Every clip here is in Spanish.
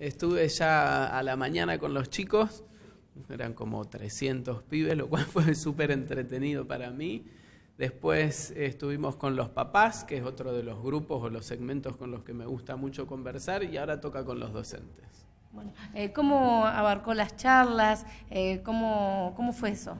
Estuve ya a la mañana con los chicos, eran como 300 pibes, lo cual fue súper entretenido para mí. Después estuvimos con los papás, que es otro de los grupos o los segmentos con los que me gusta mucho conversar, y ahora toca con los docentes. Eh, ¿Cómo abarcó las charlas? Eh, ¿cómo, ¿Cómo fue eso?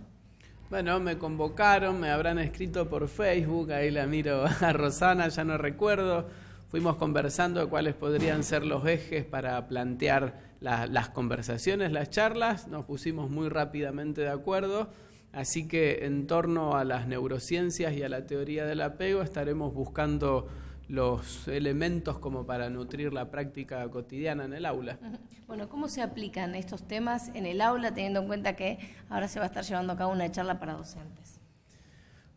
Bueno, me convocaron, me habrán escrito por Facebook, ahí la miro a Rosana, ya no recuerdo fuimos conversando cuáles podrían ser los ejes para plantear las conversaciones, las charlas, nos pusimos muy rápidamente de acuerdo, así que en torno a las neurociencias y a la teoría del apego estaremos buscando los elementos como para nutrir la práctica cotidiana en el aula. Bueno, ¿cómo se aplican estos temas en el aula teniendo en cuenta que ahora se va a estar llevando a cabo una charla para docentes?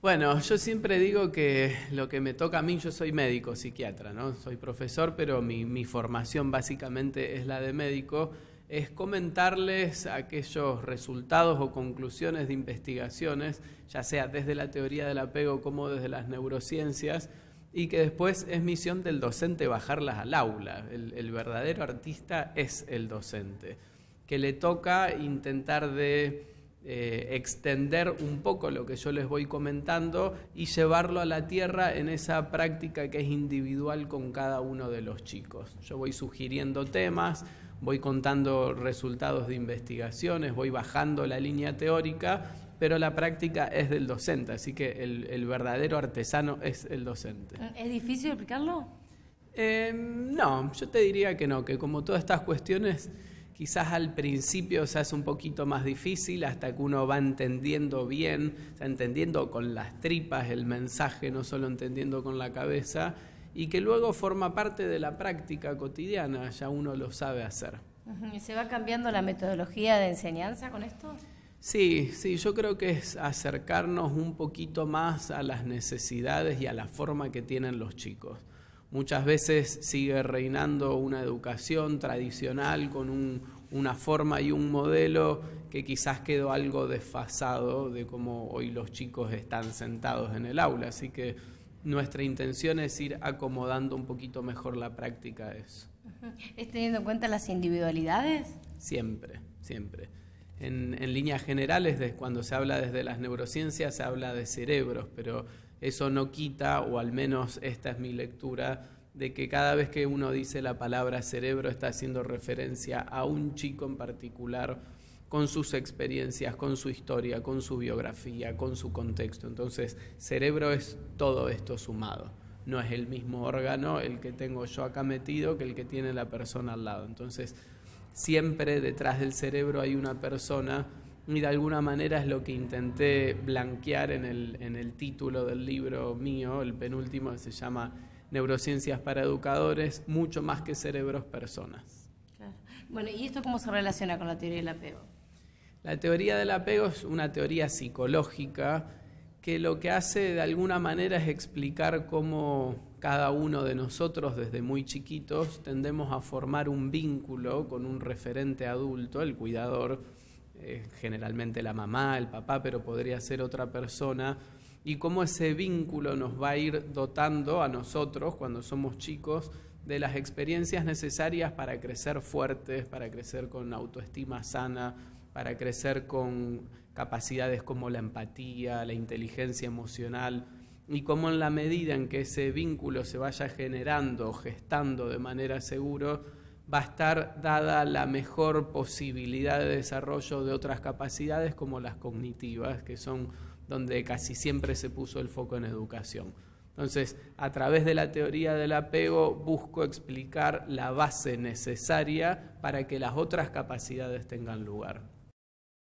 Bueno, yo siempre digo que lo que me toca a mí, yo soy médico, psiquiatra, ¿no? Soy profesor, pero mi, formación básicamente es la de médico, es comentarles aquellos resultados o conclusiones de investigaciones, ya sea desde la teoría del apego como desde las neurociencias, y que después es misión del docente bajarlas al aula. el verdadero artista es el docente, que le toca intentar de eh, extender un poco lo que yo les voy comentando y llevarlo a la tierra en esa práctica que es individual con cada uno de los chicos. Yo voy sugiriendo temas, voy contando resultados de investigaciones, voy bajando la línea teórica, pero la práctica es del docente, así que el, verdadero artesano es el docente. Mm, ¿Es difícil explicarlo? Eh, no, yo te diría que no, que como todas estas cuestiones Quizás al principio se hace un poquito más difícil hasta que uno va entendiendo bien, está entendiendo con las tripas el mensaje, no solo entendiendo con la cabeza, y que luego forma parte de la práctica cotidiana, ya uno lo sabe hacer. ¿Y se va cambiando la metodología de enseñanza con esto? Sí, sí, yo creo que es acercarnos un poquito más a las necesidades y a la forma que tienen los chicos. Muchas veces sigue reinando una educación tradicional con una forma y un modelo que quizás quedó algo desfasado de cómo hoy los chicos están sentados en el aula. Así que nuestra intención es ir acomodando un poquito mejor la práctica a eso. ¿Es teniendo en cuenta las individualidades? Siempre, siempre. En, en líneas generales, cuando se habla desde las neurociencias, se habla de cerebros, pero eso no quita, o al menos esta es mi lectura, de que cada vez que uno dice la palabra cerebro está haciendo referencia a un chico en particular con sus experiencias, con su historia, con su biografía, con su contexto. Entonces, cerebro es todo esto sumado. No es el mismo órgano el que tengo yo acá metido que el que tiene la persona al lado. Entonces, siempre detrás del cerebro hay una persona y de alguna manera es lo que intenté blanquear en el, título del libro mío, el penúltimo, que se llama Neurociencias para Educadores, mucho más que cerebros, personas. Bueno, ¿y esto cómo se relaciona con la teoría del apego? La teoría del apego es una teoría psicológica que lo que hace de alguna manera es explicar cómo cada uno de nosotros desde muy chiquitos tendemos a formar un vínculo con un referente adulto, el cuidador, eh, generalmente la mamá, el papá, pero podría ser otra persona, y cómo ese vínculo nos va a ir dotando a nosotros cuando somos chicos de las experiencias necesarias para crecer fuertes, para crecer con autoestima sana, para crecer con capacidades como la empatía, la inteligencia emocional, y cómo en la medida en que ese vínculo se vaya generando, gestando de manera segura, va a estar dada la mejor posibilidad de desarrollo de otras capacidades como las cognitivas, que son donde casi siempre se puso el foco en educación. Entonces, a través de la teoría del apego busco explicar la base necesaria para que las otras capacidades tengan lugar.